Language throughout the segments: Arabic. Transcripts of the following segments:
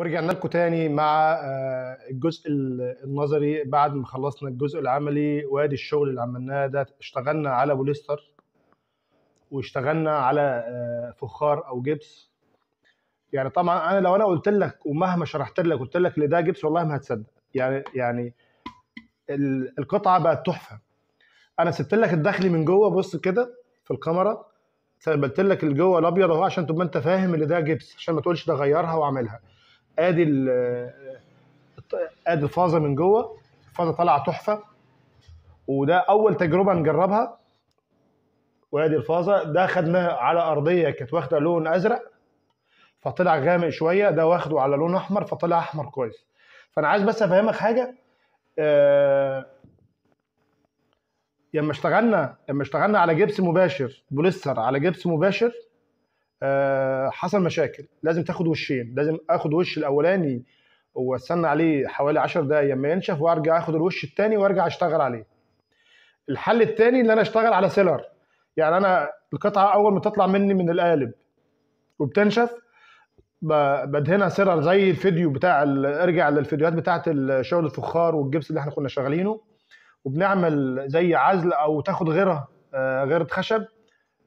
ورجعنا لكم تاني مع آه، الجزء النظري بعد ما خلصنا الجزء العملي وادي الشغل اللي عملناه ده اشتغلنا على بوليستر واشتغلنا على آه، فخار او جبس يعني طبعا انا لو انا قلت لك ومهما شرحت لك قلت لك ده جبس والله ما هتصدق يعني يعني القطعه بقت تحفه انا سبت لك الداخلي من جوه بص كده في الكاميرا سبت لك اللي جوه الابيض اهو عشان تبقى انت فاهم ان ده جبس عشان ما تقولش ده غيرها واعملها ادي آه، ادي الفازه من جوه الفازه طالعه تحفه وده اول تجربه نجربها وادي الفازه ده خدناه على ارضيه كانت واخده لون ازرق فطلع غامق شويه ده واخده على لون احمر فطلع احمر كويس فانا عايز بس افهمك حاجه آه، لما اشتغلنا لما اشتغلنا على جبس مباشر بوليستر على جبس مباشر آه، حصل مشاكل لازم تاخد وشين لازم اخد وش الاولاني واستنى عليه حوالي 10 دقايق لما ينشف وارجع اخد الوش الثاني وارجع اشتغل عليه الحل الثاني ان انا اشتغل على سيلر يعني انا القطعه اول ما تطلع مني من القالب وبتنشف بدهنها سيلر زي الفيديو بتاع ارجع للفيديوهات بتاعه شغل الفخار والجبس اللي احنا كنا شغالينه وبنعمل زي عزل او تاخد غيره آه، غيره خشب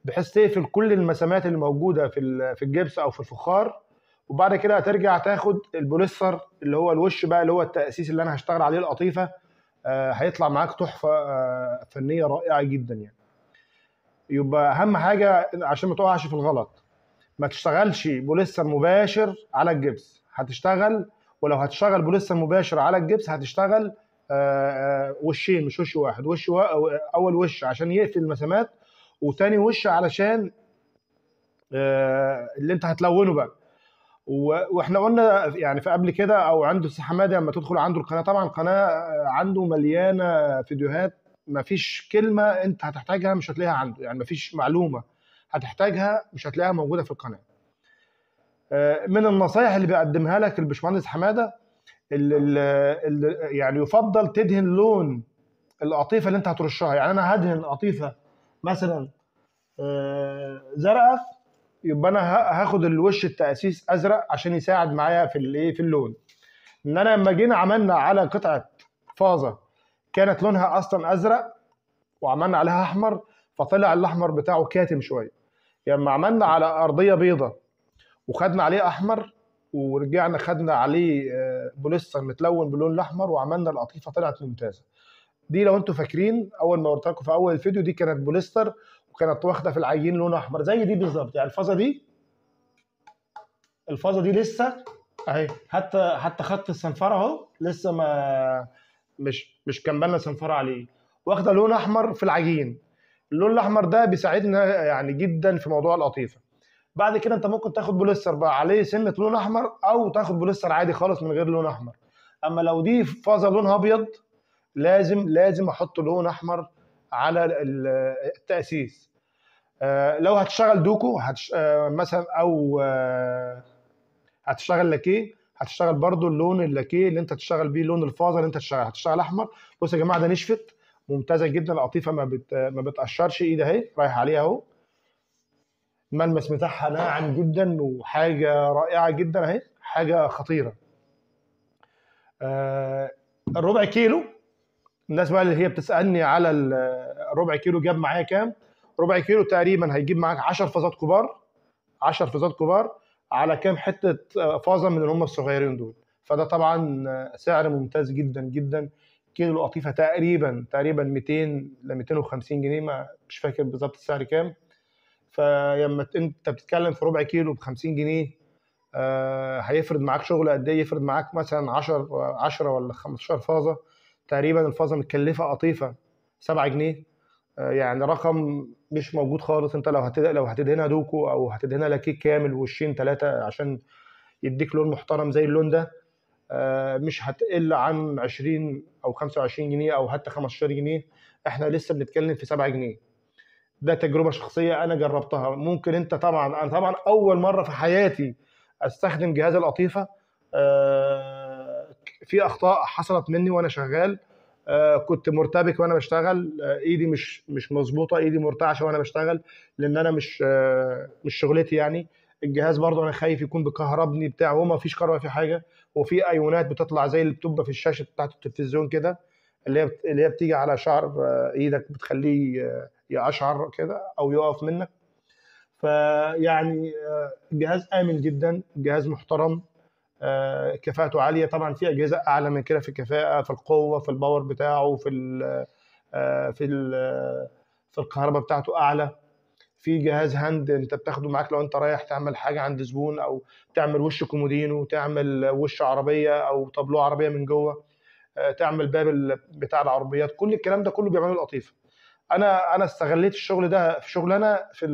بحيث تقفل كل المسامات اللي موجوده في في الجبس او في الفخار وبعد كده هترجع تاخد البوليستر اللي هو الوش بقى اللي هو التاسيس اللي انا هشتغل عليه القطيفه آه، هيطلع معاك تحفه آه، فنيه رائعه جدا يعني يبقى اهم حاجه عشان ما تقعش في الغلط ما تشتغلش بوليستر مباشر على الجبس هتشتغل ولو هتشتغل بوليستر مباشر على الجبس هتشتغل آه، وشين مش وش واحد وش اول وش عشان يقفل المسامات وتاني وش علشان آه، اللي انت هتلونه بقى واحنا قلنا يعني في قبل كده او عنده حماده لما تدخل عنده القناه طبعا القناه آه، عنده مليانه فيديوهات مفيش كلمه انت هتحتاجها مش هتلاقيها عنده يعني مفيش معلومه هتحتاجها مش هتلاقيها موجوده في القناه آه، من النصايح اللي بيقدمها لك البشمهندس حماده اللي اللي يعني يفضل تدهن لون القطيفه اللي انت هترشها يعني انا هدهن قطيفه مثلا آه، زرقاء يبقى انا هاخد الوش التاسيس ازرق عشان يساعد معايا في الايه في اللون ان انا لما جينا عملنا على قطعه فازه كانت لونها اصلا ازرق وعملنا عليها احمر فطلع الاحمر بتاعه كاتم شويه لما يعني عملنا على ارضيه بيضه وخدنا عليه احمر ورجعنا خدنا عليه آه، بوليستر متلون باللون الاحمر وعملنا القطيفه طلعت ممتازه دي لو انتم فاكرين اول ما قلت لكم في اول الفيديو دي كانت بوليستر وكانت واخده في العيين لون احمر زي دي بالظبط يعني الفازه دي الفازه دي لسه اهي حتى حتى خط الصنفره اهو لسه ما مش مش كملنا صنفره عليه واخده لون احمر في العجين اللون الاحمر ده بيساعدنا يعني جدا في موضوع القطيفه بعد كده انت ممكن تاخد بوليستر بقى عليه سنه لون احمر او تاخد بوليستر عادي خالص من غير لون احمر اما لو دي فازه لونها ابيض لازم لازم احط لون احمر على التاسيس آه، لو هتشتغل دوكو هتش... آه، مثلا او آه، هتشتغل لاكيه هتشتغل برضو اللون اللاكيه اللي انت تشتغل بيه لون الفازه اللي انت تشتغل هتشتغل احمر بص يا جماعه ده نشفت ممتازه جدا لطيفه ما بت... ما بتقشرش ايد اهي رايح عليها اهو الملمس بتاعها ناعم جدا وحاجه رائعه جدا اهي حاجه خطيره الربع كيلو الناس بقى اللي هي بتسالني على الربع كيلو جاب معايا كام ربع كيلو تقريبا هيجيب معاك 10 فازات كبار 10 فازات كبار على كام حته فازه من اللي هم الصغيرين دول فده طبعا سعر ممتاز جدا جدا كيلو القطيفه تقريبا تقريبا 200 ل 250 جنيه ما مش فاكر بالظبط السعر كام فلما انت بتتكلم في ربع كيلو ب 50 جنيه آه، هيفرض معاك شغل قد ايه يفرض معاك مثلا 10 10 ولا 15 فازه تقريبا الفازه متكلفه قطيفه 7 جنيه آه، يعني رقم مش موجود خالص انت لو هتد... لو هتدهنها دوكو او هتدهنها لكيك كامل وشين ثلاثه عشان يديك لون محترم زي اللون ده آه، مش هتقل عن 20 او 25 جنيه او حتى 15 جنيه احنا لسه بنتكلم في 7 جنيه ده تجربه شخصيه انا جربتها ممكن انت طبعا انا طبعا اول مره في حياتي استخدم جهاز القطيفه آه، في اخطاء حصلت مني وانا شغال آه، كنت مرتبك وانا بشتغل آه، ايدي مش مش مظبوطه ايدي مرتعشه وانا بشتغل لان انا مش آه، مش شغلتي يعني الجهاز برضه انا خايف يكون بكهربني بتاع هو ما فيش كهرباء في حاجه وفي ايونات بتطلع زي اللي بتبقى في الشاشه بتاعت التلفزيون كده اللي هي اللي هي بتيجي على شعر ايدك بتخليه يقشعر كده او يقف منك فيعني الجهاز امن جدا جهاز محترم آه، كفاءته عاليه طبعا في اجهزه اعلى من كده في الكفاءه في القوه في الباور بتاعه في الـ آه، في الـ آه، في الكهرباء بتاعته اعلى في جهاز هاند انت بتاخده معاك لو انت رايح تعمل حاجه عند زبون او تعمل وش كومودينو تعمل وش عربيه او طابلوه عربيه من جوه تعمل باب بتاع العربيات كل الكلام ده كله بيعمله القطيفه انا انا استغليت الشغل ده في شغلنا في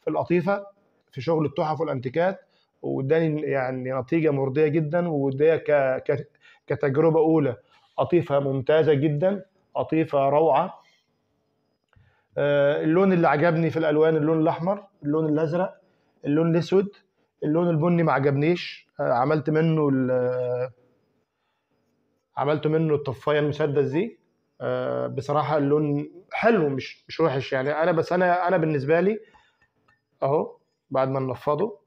في القطيفه في شغل التحف والانتيكات واداني يعني نتيجه مرضيه جدا وده كتجربه اولى قطيفه ممتازه جدا قطيفه روعه آه، اللون اللي عجبني في الالوان اللون الاحمر اللون الازرق اللون الاسود اللون البني ما عجبنيش آه، عملت منه عملت منه الطفايه المسدس دي آه، بصراحه اللون حلو مش مش وحش يعني انا بس انا انا بالنسبه لي اهو بعد ما نفضه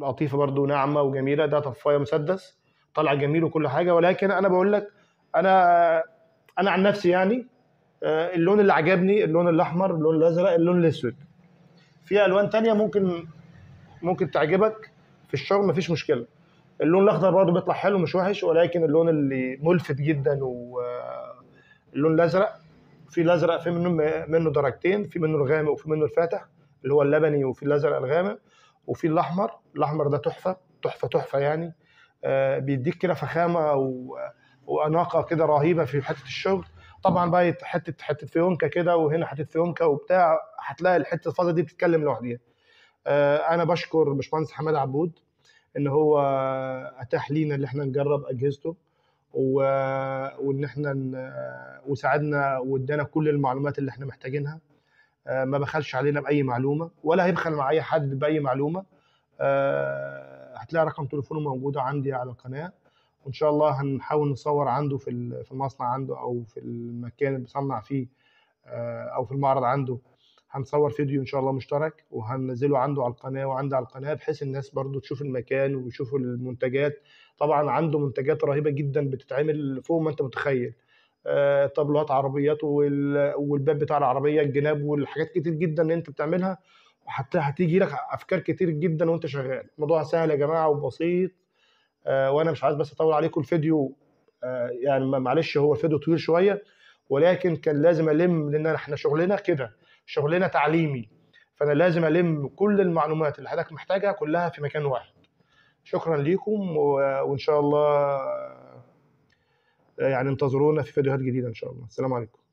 القطيفه برضو ناعمه وجميله ده طفايه مسدس طلع جميل وكل حاجه ولكن انا بقول لك انا انا عن نفسي يعني آه، اللون اللي عجبني اللون الاحمر اللون الازرق اللون الاسود في الوان تانية ممكن ممكن تعجبك في الشغل مفيش مشكله اللون الاخضر برضه بيطلع حلو مش وحش ولكن اللون اللي ملفت جدا واللون آه، الازرق في الازرق في منه منه درجتين في منه الغامق وفي منه الفاتح اللي هو اللبني وفي الازرق الغامق وفي الاحمر الاحمر ده تحفه تحفه تحفه يعني آه، بيديك كده فخامه و... واناقه كده رهيبه في حته الشغل طبعا بقى حته حته فيونكا كده وهنا حته فيونكا وبتاع هتلاقي الحته الفاضيه دي بتتكلم لوحديها آه، انا بشكر باشمهندس حماد عبود ان هو اتاح لينا ان احنا نجرب اجهزته و... وان احنا ن... وساعدنا وادانا كل المعلومات اللي احنا محتاجينها آه، ما بخلش علينا باي معلومه ولا هيبخل مع اي حد باي معلومه آه، هتلاقي رقم تليفونه موجود عندي على القناه وان شاء الله هنحاول نصور عنده في في المصنع عنده او في المكان اللي بيصنع فيه آه، او في المعرض عنده هنصور فيديو ان شاء الله مشترك وهننزله عنده على القناه وعندي على القناه بحيث الناس برضو تشوف المكان ويشوفوا المنتجات طبعا عنده منتجات رهيبه جدا بتتعمل فوق ما انت متخيل آه، طابلوهات عربيات والباب بتاع العربيه الجناب والحاجات كتير جدا اللي انت بتعملها وحتى هتيجي لك افكار كتير جدا وانت شغال الموضوع سهل يا جماعه وبسيط آه، وانا مش عايز بس اطول عليكم الفيديو آه، يعني معلش هو الفيديو طويل شويه ولكن كان لازم الم لان احنا شغلنا كده شغلنا تعليمي فانا لازم الم كل المعلومات اللي حضرتك محتاجها كلها في مكان واحد شكرا ليكم وان شاء الله يعني انتظرونا في فيديوهات جديده ان شاء الله السلام عليكم